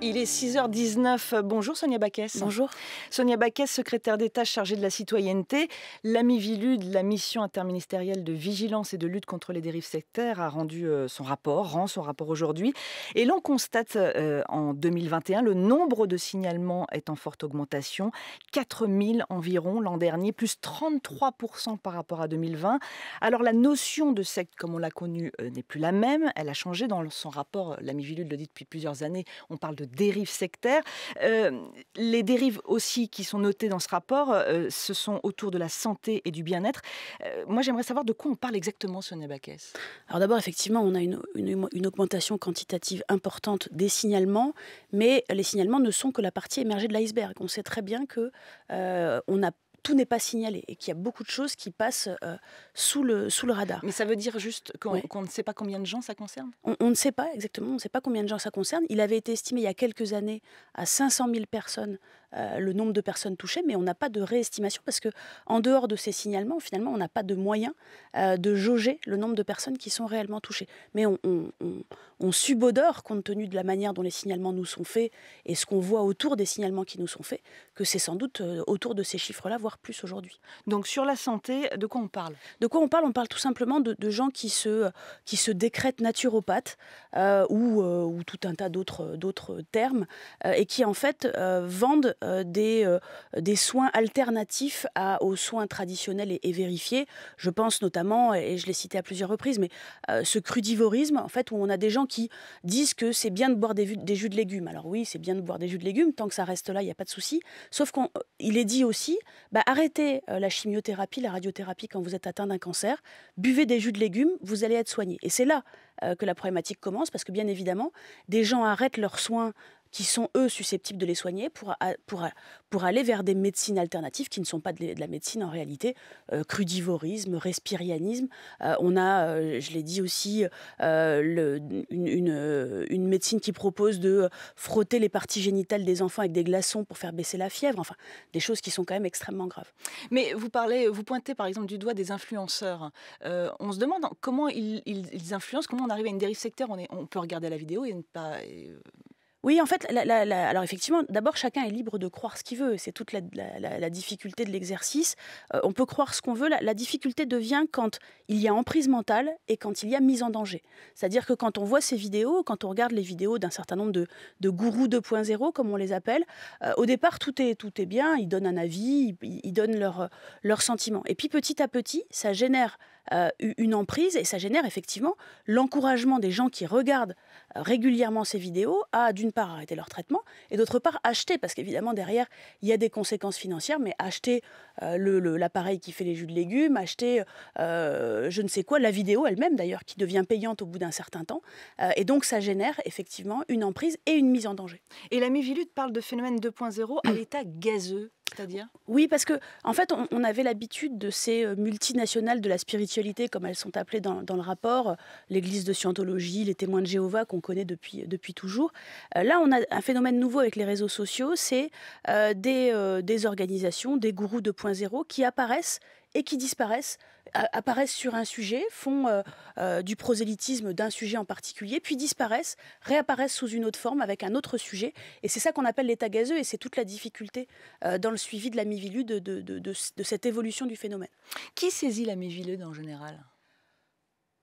Il est 6h19. Bonjour Sonia Baquès. Bonjour. Sonia Baquès, secrétaire d'État chargée de la citoyenneté. L'AMIVILUD, la mission interministérielle de vigilance et de lutte contre les dérives sectaires, a rendu euh, son rapport, rend son rapport aujourd'hui. Et l'on constate euh, en 2021, le nombre de signalements est en forte augmentation. 4000 environ l'an dernier, plus 33% par rapport à 2020. Alors la notion de secte comme on l'a connue euh, n'est plus la même. Elle a changé dans son rapport. L'AMIVILUD le dit depuis plusieurs années. On parle de dérives sectaires. Euh, les dérives aussi qui sont notées dans ce rapport, euh, ce sont autour de la santé et du bien-être. Euh, moi, j'aimerais savoir de quoi on parle exactement, Sonia Baquès. Alors d'abord, effectivement, on a une, augmentation quantitative importante des signalements, mais les signalements ne sont que la partie émergée de l'iceberg. On sait très bien que euh, on a tout n'est pas signalé et qu'il y a beaucoup de choses qui passent euh, sous, le, sous le radar. Mais ça veut dire juste qu'on ne sait pas combien de gens ça concerne on, on, ne sait pas exactement, on ne sait pas combien de gens ça concerne. Il avait été estimé il y a quelques années à 500 000 personnes euh, le nombre de personnes touchées, mais on n'a pas de réestimation parce que en dehors de ces signalements, finalement, on n'a pas de moyen euh, de jauger le nombre de personnes qui sont réellement touchées. Mais on, on, subodore, compte tenu de la manière dont les signalements nous sont faits et ce qu'on voit autour des signalements qui nous sont faits, que c'est sans doute euh, autour de ces chiffres-là, voire plus aujourd'hui. Donc sur la santé, de quoi on parle De quoi on parle On parle tout simplement de, gens qui se, qui se décrètent naturopathes ou, ou, tout un tas d'autres termes et qui en fait vendent euh, des, euh, des soins alternatifs à, aux soins traditionnels et, vérifiés. Je pense notamment, et je l'ai cité à plusieurs reprises, mais euh, ce crudivorisme, en fait, où on a des gens qui disent que c'est bien de boire des, jus de légumes. Alors oui, c'est bien de boire des jus de légumes, tant que ça reste là, il n'y a pas de souci. Sauf qu'il est dit aussi, bah, arrêtez la chimiothérapie, la radiothérapie quand vous êtes atteint d'un cancer, buvez des jus de légumes, vous allez être soigné. Et c'est là que la problématique commence, parce que bien évidemment, des gens arrêtent leurs soins qui sont eux susceptibles de les soigner pour, pour, pour aller vers des médecines alternatives qui ne sont pas de, la médecine en réalité, euh, crudivorisme, respirianisme. Euh, on a, euh, je l'ai dit aussi, une, médecine qui propose de frotter les parties génitales des enfants avec des glaçons pour faire baisser la fièvre, enfin des choses qui sont quand même extrêmement graves. Mais vous parlez, vous pointez par exemple du doigt des influenceurs. on se demande comment ils, influencent, comment on arrive à une dérive sectaire. On, on peut regarder la vidéo et ne pas... Oui, en fait, alors effectivement, d'abord, chacun est libre de croire ce qu'il veut. C'est toute la, difficulté de l'exercice. Euh, on peut croire ce qu'on veut. La, difficulté devient quand il y a emprise mentale et quand il y a mise en danger. C'est-à-dire que quand on voit ces vidéos, quand on regarde les vidéos d'un certain nombre de, gourous 2.0, comme on les appelle, euh, au départ, tout est, tout est bien. Ils donnent un avis, ils, donnent leurs leur euh, sentiments. Et puis, petit à petit, ça génère euh, une emprise et ça génère effectivement l'encouragement des gens qui regardent euh, régulièrement ces vidéos à d'une part arrêter leur traitement et d'autre part acheter parce qu'évidemment derrière il y a des conséquences financières mais acheter euh, l'appareil qui fait les jus de légumes, acheter je ne sais quoi, la vidéo elle-même d'ailleurs qui devient payante au bout d'un certain temps et donc ça génère effectivement une emprise et une mise en danger. Et la Mivilude parle de phénomène 2.0 à mmh. l'état gazeux. Oui, parce que en fait, on, avait l'habitude de ces euh, multinationales de la spiritualité, comme elles sont appelées dans, le rapport, euh, l'Église de Scientologie, les Témoins de Jéhovah qu'on connaît depuis euh, depuis toujours. là, on a un phénomène nouveau avec les réseaux sociaux, c'est des, des organisations, des gourous 2.0 qui apparaissent et qui disparaissent, apparaissent sur un sujet, font euh, euh, du prosélytisme d'un sujet en particulier, puis disparaissent, réapparaissent sous une autre forme avec un autre sujet. Et c'est ça qu'on appelle l'état gazeux, et c'est toute la difficulté euh, dans le suivi de la Mivilude de, de, cette évolution du phénomène. Qui saisit la Mivilude en général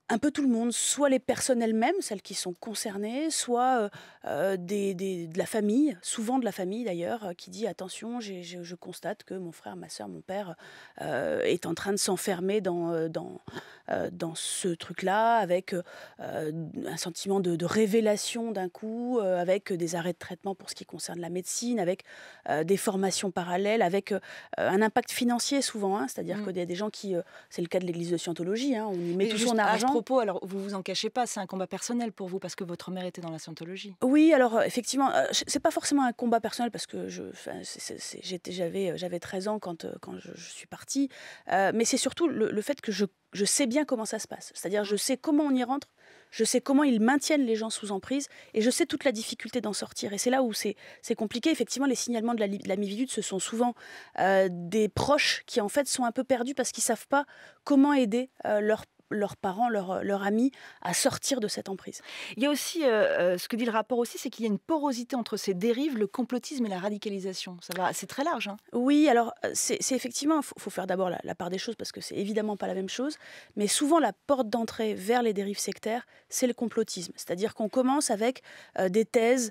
un peu tout le monde, soit les personnes elles-mêmes, celles qui sont concernées, soit euh, euh, de la famille, souvent de la famille d'ailleurs, euh, qui dit attention, je constate que mon frère, ma soeur, mon père est en train de s'enfermer dans, dans, dans ce truc-là, avec un sentiment de, révélation d'un coup, avec des arrêts de traitement pour ce qui concerne la médecine, avec des formations parallèles, avec un impact financier souvent, hein. c'est-à-dire qu'il y a des gens qui, c'est le cas de l'église de Scientologie, hein, on y met tout son argent alors vous vous en cachez pas, c'est un combat personnel pour vous parce que votre mère était dans la scientologie. Oui, alors euh, effectivement, euh, c'est pas forcément un combat personnel parce que je, j'avais, euh, j'avais 13 ans quand, je, suis partie, mais c'est surtout le, fait que je, sais bien comment ça se passe. C'est-à-dire, je sais comment on y rentre, je sais comment ils maintiennent les gens sous emprise et je sais toute la difficulté d'en sortir. Et c'est là où c'est compliqué. Effectivement, les signalements de la, de la ce sont souvent des proches qui en fait sont un peu perdus parce qu'ils ne savent pas comment aider leur leurs leurs parents, euh, leurs amis, à sortir de cette emprise. Il y a aussi, euh, euh, ce que dit le rapport aussi, c'est qu'il y a une porosité entre ces dérives, le complotisme et la radicalisation. Ça va, c'est très large. Hein. oui, alors c'est effectivement, il faut, faire d'abord la, part des choses parce que c'est évidemment pas la même chose, mais souvent la porte d'entrée vers les dérives sectaires, c'est le complotisme. C'est-à-dire qu'on commence avec des thèses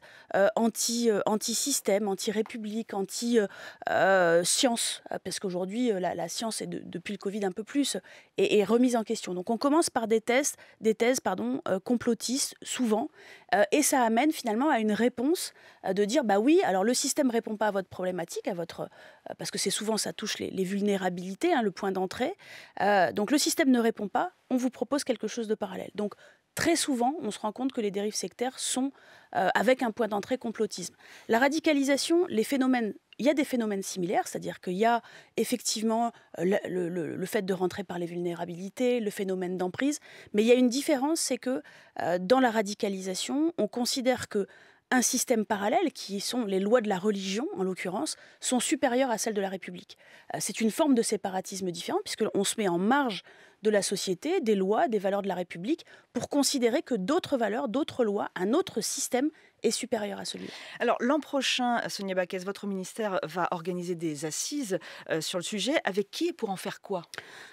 anti, anti-système, anti-république, anti-science, parce qu'aujourd'hui, la, science est depuis le Covid un peu plus, est remise en question. Donc, donc on commence par des thèses, des thèses pardon, euh, complotistes souvent, euh, et ça amène finalement à une réponse euh, de dire bah oui, alors le système répond pas à votre problématique, à votre parce que c'est souvent ça touche les, vulnérabilités, hein, le point d'entrée. donc le système ne répond pas, on vous propose quelque chose de parallèle. Donc très souvent, on se rend compte que les dérives sectaires sont avec un point d'entrée complotisme. La radicalisation, les phénomènes il y a des phénomènes similaires, c'est-à-dire qu'il y a effectivement euh, le, fait de rentrer par les vulnérabilités, le phénomène d'emprise, mais il y a une différence, c'est que euh, dans la radicalisation, on considère que un système parallèle, qui sont les lois de la religion en l'occurrence, sont supérieurs à celles de la République. Euh, c'est une forme de séparatisme différent, puisqu'on se met en marge de la société, des lois, des valeurs de la République, pour considérer que d'autres valeurs, d'autres lois, un autre système est supérieur à celui-là. Alors l'an prochain, Sonia Baquez, votre ministère va organiser des assises euh, sur le sujet. Avec qui pour en faire quoi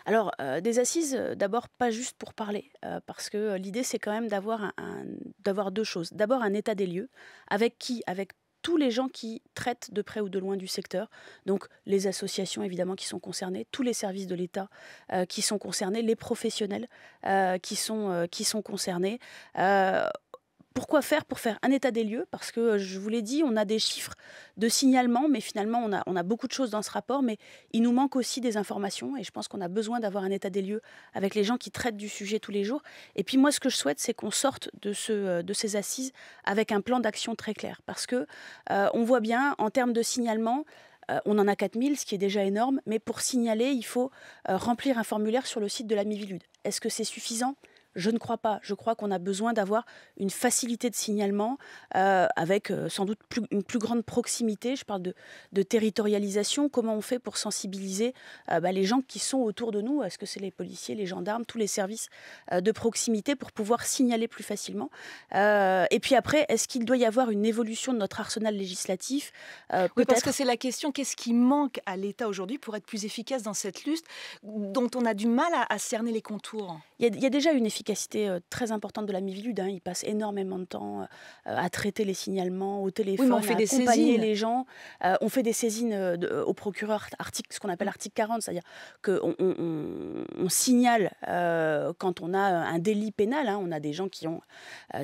Alors euh, des assises, euh, d'abord pas juste pour parler, parce que l'idée c'est quand même d'avoir d'avoir deux choses. D'abord un état des lieux. Avec qui Avec tous les gens qui traitent de près ou de loin du secteur, donc les associations évidemment qui sont concernées, tous les services de l'État euh, qui sont concernés, les professionnels euh, qui, sont, euh, qui sont concernés pourquoi faire Pour faire un état des lieux, parce que euh, je vous l'ai dit, on a des chiffres de signalement, mais finalement, on a, beaucoup de choses dans ce rapport, mais il nous manque aussi des informations, et je pense qu'on a besoin d'avoir un état des lieux avec les gens qui traitent du sujet tous les jours. Et puis moi, ce que je souhaite, c'est qu'on sorte de, euh, ces assises avec un plan d'action très clair, parce que euh, on voit bien, en termes de signalement, on en a 4000, ce qui est déjà énorme, mais pour signaler, il faut remplir un formulaire sur le site de la Mivilude. Est-ce que c'est suffisant je ne crois pas. Je crois qu'on a besoin d'avoir une facilité de signalement euh, avec euh, sans doute une plus grande proximité. Je parle de, territorialisation. Comment on fait pour sensibiliser euh, bah, les gens qui sont autour de nous Est-ce que c'est les policiers, les gendarmes, tous les services de proximité pour pouvoir signaler plus facilement Et puis après, est-ce qu'il doit y avoir une évolution de notre arsenal législatif oui, Parce que c'est la question. Qu'est-ce qui manque à l'État aujourd'hui pour être plus efficace dans cette lutte dont on a du mal à, cerner les contours Il il y a déjà une efficacité efficacité euh, très importante de la MIVILUD. Hein. Ils passent énormément de temps euh, à traiter les signalements au téléphone, euh, on fait des saisines. les gens. on fait des saisines au procureur, article, ce qu'on appelle mm. article 40, c'est-à-dire qu'on on, signale quand on a un délit pénal. Hein. On a des gens qui ont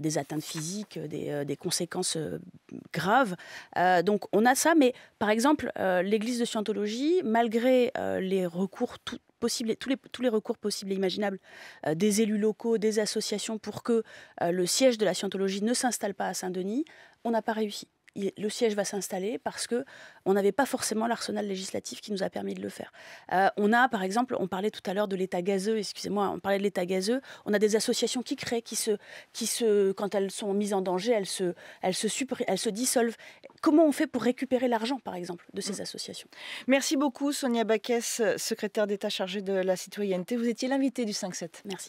des atteintes physiques, des, des conséquences graves. donc on a ça, mais par exemple, l'Église de Scientologie, malgré les recours tout, tous les, recours possibles et imaginables euh, des élus locaux, des associations pour que euh, le siège de la scientologie ne s'installe pas à Saint-Denis. On n'a pas réussi le siège va s'installer parce que on n'avait pas forcément l'arsenal législatif qui nous a permis de le faire. Euh, on a, par exemple, on parlait tout à l'heure de l'État gazeux, excusez-moi, on parlait de l'État gazeux, on a des associations qui créent, qui se, qui se, quand elles sont mises en danger, elles se, elles se, elles se dissolvent. Comment on fait pour récupérer l'argent, par exemple, de ces mm. associations Merci beaucoup, Sonia Baquès, secrétaire d'État chargée de la citoyenneté. Vous étiez l'invité du 5-7. Merci.